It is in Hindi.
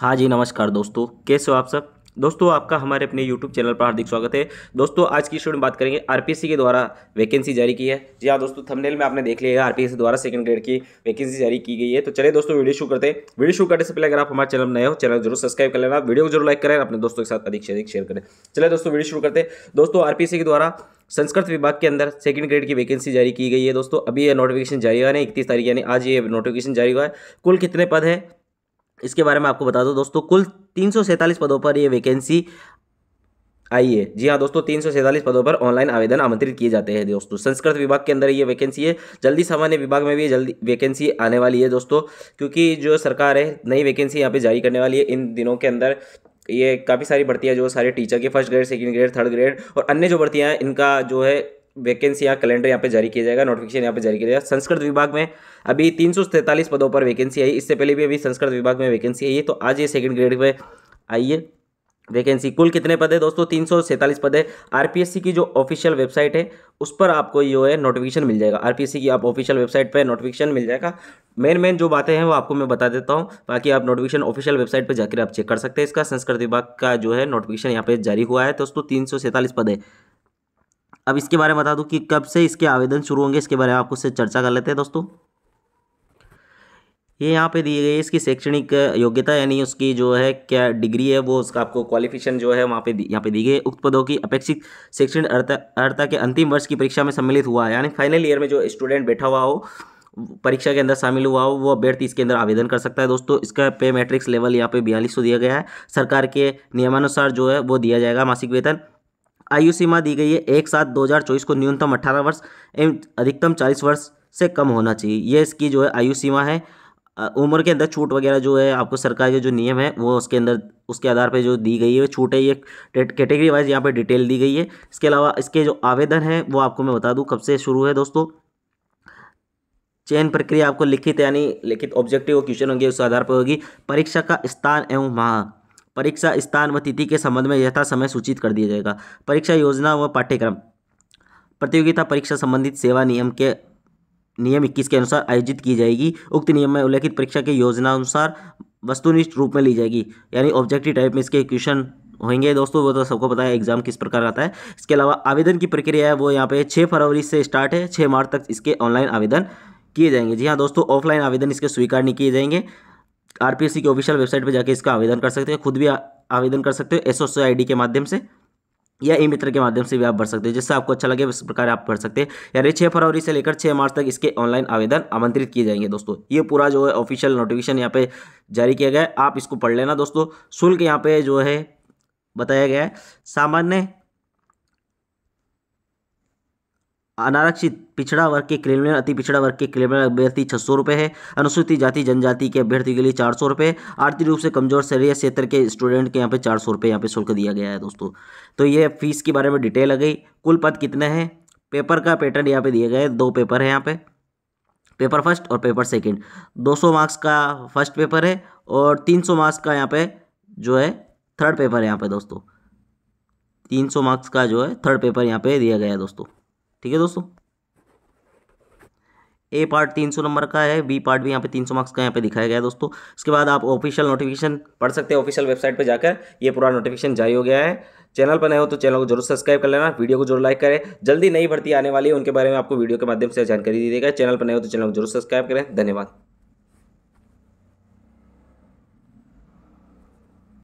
हाँ जी नमस्कार दोस्तों कैसे हो आप सब दोस्तों आपका हमारे अपने YouTube चैनल पर हार्दिक स्वागत है दोस्तों आज की में बात करेंगे आरपीसी के द्वारा वैकेंसी जारी की है जी हाँ दोस्तों थंबनेल में आपने देख लिया आरपीसी द्वारा सेकंड ग्रेड की वैकेंसी जारी की गई है तो चलिए दोस्तों वीडियो शुरू करते हैं वीडियो शुरू करने से पहले अगर आप हमारे चैनल नए हो चैनल जरूर सब्सक्राइब कर लेना वीडियो को जरूर लाइक करें अपने दोस्तों के साथ अधिक से अधिक शेयर करें चले दोस्तों वीडियो शुरू करते हैं दोस्तों आर के द्वारा संस्कृत विभाग के अंदर सेकंड ग्रेड की वैकेंसी जारी की गई है दोस्तों अभी यह नोटिफिकेशन जारी हुआ है इकतीस तारीख यानी आज ये नोटिफिकेशन जारी हुआ है कुल कितने पद है इसके बारे में आपको बता दो दोस्तों कुल तीन पदों पर ये वैकेंसी आई है जी हाँ दोस्तों तीन पदों पर ऑनलाइन आवेदन आमंत्रित किए जाते हैं दोस्तों संस्कृत विभाग के अंदर ये वैकेंसी है जल्दी सामान्य विभाग में भी जल्दी वैकेंसी आने वाली है दोस्तों क्योंकि जो सरकार है नई वैकेंसी यहाँ पे जारी करने वाली है इन दिनों के अंदर ये काफ़ी सारी भर्तियाँ जो सारे टीचर के first grade second grade third grade और अन्य जो भर्तियाँ हैं इनका जो है वैकेंसी यहाँ कैलेंडर यहाँ पे जारी किया जाएगा नोटिफिकेशन यहाँ पे जारी किया जाएगा संस्कृत विभाग में अभी तीन पदों पर वैकेंसी आई इससे पहले भी अभी संस्कृत विभाग में वैकेंसी आई है तो आज ये सेकंड ग्रेड में आई है वैकेंसी कुल कितने पद है दोस्तों तीन पद है आरपीएससी की जो ऑफिशियल वेबसाइट है उस पर आपको ये है नोटिफिकेशन मिल जाएगा आरपीएससी की आप ऑफिशियल वेबसाइट पर नोटिफिकेशन मिल जाएगा मेन मेन जो बातें हैं वो आपको मैं बता देता हूँ बाकी आप नोटिफिकेशन ऑफिशियल वेबसाइट पर जाकर आप चेक कर सकते हैं इसका संस्कृत विभाग का जो है नोटिफिकेशन यहाँ पर जारी हुआ है दोस्तों तीन पद है अब इसके बारे में बता दूं कि कब से इसके आवेदन शुरू होंगे इसके बारे में आपको इससे चर्चा कर लेते हैं दोस्तों ये यहाँ पे दी गई है इसकी शैक्षणिक योग्यता यानी उसकी जो है क्या डिग्री है वो उसका आपको क्वालिफिकेशन जो है वहाँ पे यहाँ पे दी गई उक्त पदों की अपेक्षित शैक्षणिक अर्थता के अंतिम वर्ष की परीक्षा में सम्मिलित हुआ है यानी फाइनल ईयर में जो स्टूडेंट बैठा हुआ हो परीक्षा के अंदर शामिल हुआ हो वो अभ्यर्थी इसके अंदर आवेदन कर सकता है दोस्तों इसका पे मैट्रिक्स लेवल यहाँ पे बयालीस दिया गया है सरकार के नियमानुसार जो है वो दिया जाएगा मासिक वेतन आयु सीमा दी गई है एक सात दो हज़ार चौबीस को न्यूनतम अट्ठारह वर्ष एवं अधिकतम चालीस वर्ष से कम होना चाहिए ये इसकी जो है आयु सीमा है उम्र के अंदर छूट वगैरह जो है आपको सरकार के जो नियम है वो उसके अंदर उसके आधार पे जो दी गई है छूट है ये कैटेगरी वाइज यहाँ पे डिटेल दी गई है इसके अलावा इसके जो आवेदन है वो आपको मैं बता दूँ कब से शुरू है दोस्तों चयन प्रक्रिया आपको लिखित यानी लिखित ऑब्जेक्टिव क्वेश्चन होंगे उस आधार पर होगी परीक्षा का स्थान एवं माह परीक्षा स्थान व तिथि के संबंध में यथा समय सूचित कर दिया जाएगा परीक्षा योजना व पाठ्यक्रम प्रतियोगिता परीक्षा संबंधित सेवा नियम के नियम इक्कीस के अनुसार आयोजित की जाएगी उक्त नियम में उल्लेखित परीक्षा के योजना अनुसार वस्तुनिष्ठ रूप में ली जाएगी यानी ऑब्जेक्टिव टाइप में इसके क्वेश्चन होंगे दोस्तों वो तो सबको पता है एग्जाम किस प्रकार आता है इसके अलावा आवेदन की प्रक्रिया है वो यहाँ पे छः फरवरी से स्टार्ट है छः मार्च तक इसके ऑनलाइन आवेदन किए जाएंगे जी हाँ दोस्तों ऑफलाइन आवेदन इसके स्वीकार नहीं किए जाएंगे आरपीएससी की ऑफिशियल वेबसाइट पर जाकर इसका आवेदन कर सकते हो खुद भी आवेदन कर सकते हो ओस आई के माध्यम से या ई मित्र के माध्यम से भी आप भर सकते हो जिससे आपको अच्छा लगे उस प्रकार आप भर सकते हैं यानी छः फरवरी से लेकर छः मार्च तक इसके ऑनलाइन आवेदन आमंत्रित किए जाएंगे दोस्तों ये पूरा जो है ऑफिशियल नोटिफिकेशन यहाँ पे जारी किया गया है आप इसको पढ़ लेना दोस्तों शुल्क यहाँ पे जो है बताया गया है सामान्य अनारक्षित पिछड़ा वर्ग के क्रिमिनल अति पिछड़ा वर्ग के क्रिमिनल अभ्यर्थी छह सौ रुपये है अनुसूचित जाति जनजाति के अभ्यर्थी के लिए चार सौ रुपये आर्थिक रूप से कमजोर शरीय क्षेत्र के स्टूडेंट के यहाँ पे चार सौ रुपये यहाँ पे शुल्क दिया गया है दोस्तों तो ये फीस के बारे में डिटेल आ गई कुल पद कितने हैं पेपर का पैटर्न यहाँ पे दिए गए दो पेपर है यहाँ पे पेपर फर्स्ट और पेपर दो सौ मार्क्स का फर्स्ट पेपर है और सौ मार्क्स का यहाँ पे जो है थर्ड पेपर है यहाँ पे दोस्तों सौ मार्क्स का जो है थर्ड पेपर यहाँ पे दिया गया है दोस्तों ठीक है दोस्तों ए पार्ट तीन सौ नंबर का है बी पार्ट भी यहाँ पे तीन सौ मार्क्स का यहाँ पे दिखाया गया है दोस्तों इसके बाद आप ऑफिशियल नोटिफिकेशन पढ़ सकते हैं ऑफिशियल वेबसाइट पे जाकर ये पूरा नोटिफिकेशन जारी हो गया है चैनल पर नए हो तो चैनल को जरूर सब्सक्राइब कर लेना वीडियो को जरूर लाइक करें जल्दी नई भर्ती आने वाली है उनके बारे में आपको वीडियो के माध्यम से जानकारी दी देगा चैनल पर नए हो तो चैनल को जरूर सब्सक्राइब करें धन्यवाद